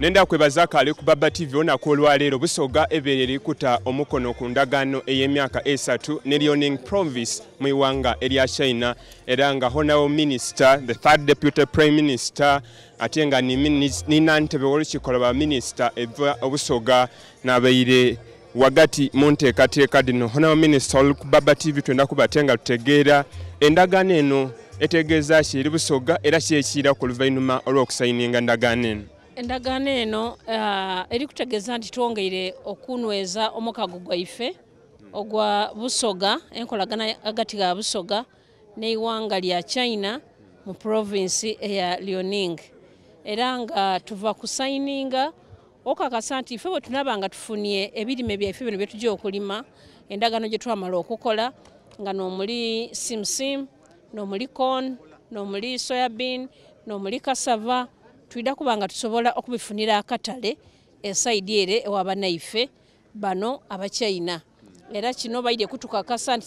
nenda kwebaza kaale ku baba tv onaku olwaleero busoga ebeera erikuta omukono ku ndagaano ey'emyaka esatu ne leoning province mu iwanga erya china era nga honorable minister the third deputy prime minister ate nga ninantebe w'olukiiko lwa baminisita obusoga n'abaire wagati mu nteekateeka dino honorable minister olukubaba tv twenda kubate nga tutegeera eno etegeeza ki busoga era ki ekiira ku luvannyuma olw'okusayininga eno endagaano eno eh, eri kutegeeza nti twongeire okunweza omukago gwaife ogwa busoga enkolagana agati ga busoga neiwanga lya china mu provinsi eya leoning era nga tuva kusaininga okakasa nti ife bwetunaba nga tufunye ebirime byaife bino byetujja okulima endagaano gyetwamala okukola nga nomuli simsim nomuli corn nomuli soyabean nomuli kasava tuyina kuba nga tusobola okubifunira akatale esaidi ere ewa banaife bano abacyaina era kino baide kutukakasa nti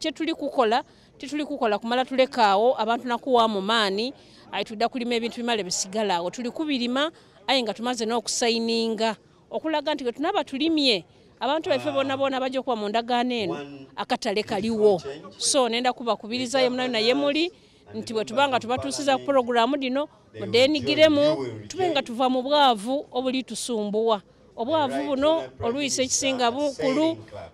kyetuli kukola tituli kukola kumala tulekaawo abantu nakuwamu maani aye tuyida kulima ebintu bimala ebisigalaawo tuli kubirima aye nga tumaze n'okusayininga okulaga nti wetunaba tulimye abantu baife ah. bonna bona bajja okuba mu ndagaano eno akatale kaliwo so nenda kubakubirizayo munayo naye muli nti bwetubanga tubatuusiza ku puroguramu dino mudeenigiremu tube nga tuva mu bwavu obuli tusumbuwa obwavu buno oluyisa ekisinga bukulu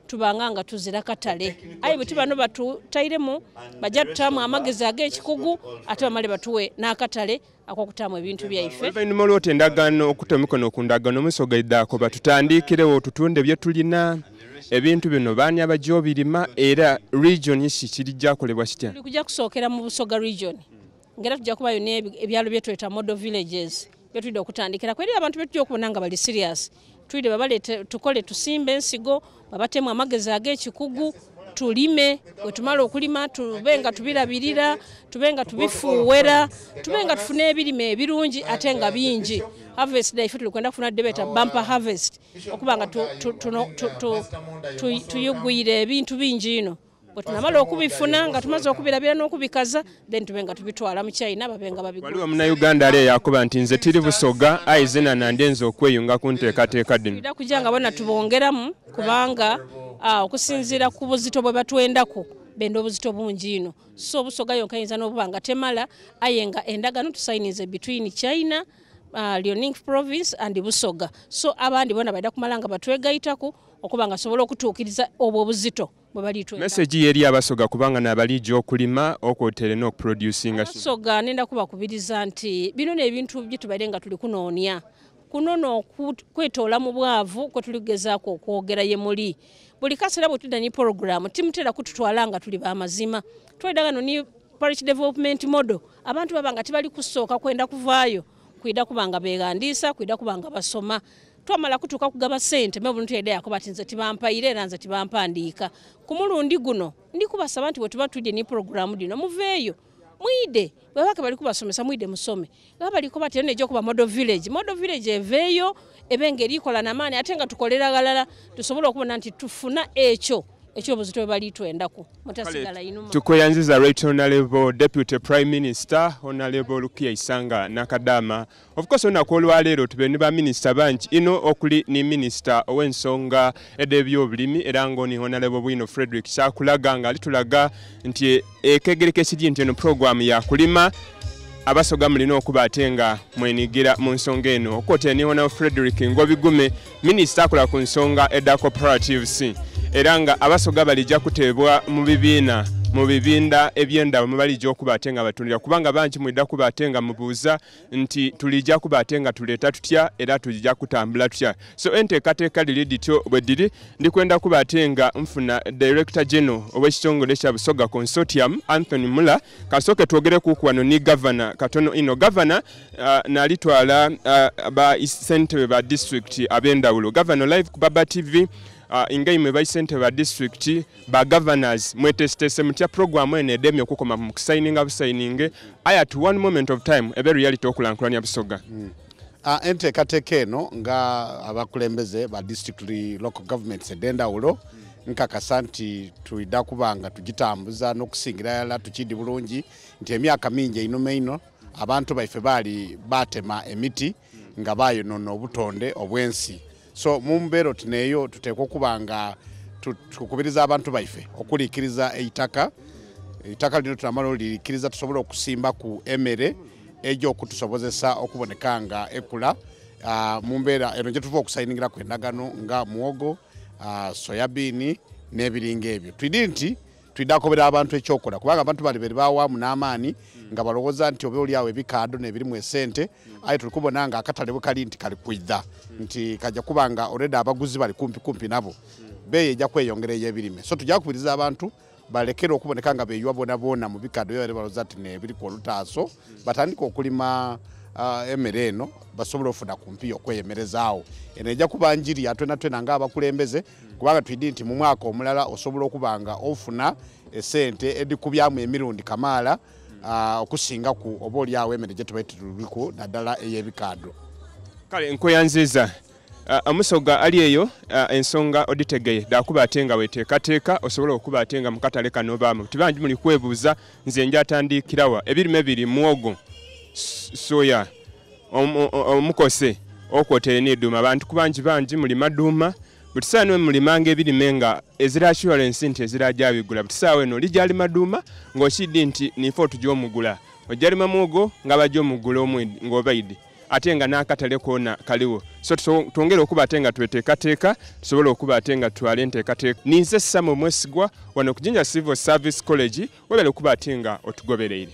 tubanga nga tuzira katale aye bwe tibano batutairemu bajja tutaamu amagezi ag'ekikugu ate bamale batuwe n'akatale akokutaamu ebintu byaife oluvanyuma olwoti endagaano okutta omukono ku ndagaano omusogeddaako batutandikirewo tutunde byetulina ebintu bino baani abagyobirima era region yishi kirijja kolebwa kitya kujja kusookera mu busoga region ngera tujja kubayo ebyalo byetweta model villages byetulidde okutandikira kweri abantu betujja okubona nga bali serious tuide babale tukole tusimba ensigo babatemu amagezi ag'ekikugu tulime wetumala okulima tubenga tubirabirira tubenga tubifuwera tubenga tufuna ebirime ebirungi ate nga bingi harvest day ife tulikwenda kufuna debeta bumpe harvest okuba nga tuyugwire ebintu bingi ino bwetunamala okubifuna nga tumaze okubirabira n'okubikaza then tube nga tubitwala mu china babe nga babiwaliwo munauganda ali eyakuba nti nze tiri busoga ayi zenanandi nze okweyunga ku nteekateeka dino kujja nga bona tubongeramu kubanga okusinziira ku buzito bwe batwendaku bende obuzito bungi ino so obusoga yonka yinza n'obuba nga temala aye nga endagano tusayinize between china uh, leoning province and busoga so abandi bona baida kumala nga batwegaitaku okuba nga sobola okutuukiriza obwo obuzito mesagi yeri abasoga kubanga nabalijja okulima okwotere n'okuproducingasoga nenda kubakubiriza nti bino nebintu byetubaire nga tuli kunoonya kunona okwetoola mu bwavu kwe tuligezaako okwogera ye muli buli kaseera bwe tudda ne puroguramu timutera kututwala nga tuli bamazima tweda gano ni parish development model abantu babanga tibali kusoka kwenda kuvayo kuida kubanga begandisa kuida kubanga basoma twamala kutuka kugaba ssente buntu tyeddeyako ko batinze tibampa era nze tibampa andika kumulundi guno ndikubasaba nti bwe tuba ni program dino muveyo mwide bwebaka bali kubasomesa mwide musome nga baliko batera nejokuba modo village modo village eveeyo ebengeri ikola namaani ate nga tukolera galala tusobola okubona nti tufuna ekyo eh, ekyobuzito we bali twendaku mutasigala inuma tukweyanziza right honorable deputy prime minister honorable lukia isanga nakadama of course onaku olwaleero tube ni baminisita bangi ino okuli ni minisita ow'ensonga ed'ebyobulimi era ngaoni honorable bwino frederick kyakulaga nga alitulaga nti ekegereka ekigi nti eno programu yakulima abasoga mulina okuba ate nga mwenigira mu nsonga eno okwotenihona frederick ngobigume minisita akula ku nsonga edda cooperatives si. era nga abasoga balijja kuteebwa mu bibiina mu bibinda ebyendawo mubalijja okuba ate nga batundira kubanga bangi mwidda kuba ate nga mubuuza nti tulijja kuba ate nga tuleeta tutya era tulijja kutambula tutya so enteekateeka liri dityo bwe diri ndikwenda kuba ate nga nfuna director general ow'ekitongole kya busoga consortium anthony mulla kasooke twogereku wano ni gavana katono ino gavana uh, nalitwala uh, ba sente ba district abendawulo gavana live kubaba tv Ah, nga imwe baisente ba district ba governors mwetestese mutya program ene demyo kukoma mu signing up signing aya to one moment of time a very reality okulankulanya busoga mm. uh, ah, ente katekeno nga abakulembeze ba district local governments edenda ulo hmm. nkakasa nti tuida kubanga tugitambuza n'okusingira yala tukidi bulungi nti emyaka mingi eino meino abantu baife baali batema emiti hmm. nga bayonona obutonde obwensi so mumbeero tineeyo tuteekwa okuba nga tukubiriza abantu baife okulikiriza eitaka eitaka lino tunamala olilikiriza tusobole okusimba ku emere egyo okutusobozesa okuboneka nga ekula ah, mumbeera eno gyetuva okusayiningiraku endagano nga muwogo ah, soyabini n'ebiringa ebyo twidi nti tulina akobera abantu ekyokola kubanga abantu bali beri bawaamu n'amaanyi mm. nga balowooza nti oba oliawo ebikaado nebirimu esente mm. aye tulikubona nga akatale bwe kali nti kali kwidda mm. nti kajja kuba nga olredi abaguzi bali kumpi kumpi nabo beeyi ejja kweyongerayo ebirime so tujja kubiriza abantu balekera okuboneka nga beywa bonabona mubikado byo balooza ti nebiriku olutaaso batandika okulima uh, emere eno basobole ofuna kumpi okweyemerezaawo eno ejja kuba njiri atwena twena nga abakulembeze kubanga twidi nti mumwaka omulala osobola okuba nga ofuna esente edikubyamu emirundi kamaala uh, okusinga uh, ku oba oliawo emere gyetubaitiruliku naddala ey'ebikaado kale nkweyanziza amusoga uh, ali eyo uh, ensonga oditegeye dakuba ate nga weteekateeka osobole okuba ate nga mukatale kanobaamu tibangi muli kwebuuza nze njatandikirawa ebirimu ebiri muwogo soya omukose okwotere neduuma abantu kubangi bangi mulima duuma butisaawa niwe mulimanga ebirime nga ezira assurance nti ezira jabigula butisaawa eno olijalima duuma ngaokidi nti nife otujaomugula ojalima muwogo ngaabajaomugula omwedi ngaobaidi ate nga n'akatale kona kaliwo so twongere okuba ate nga tweteekateeka tusobole okuba ate nga tutwale enteekateeka ninze samu mwesigwa wano ku civil service college webere okuba ate nga otugobereire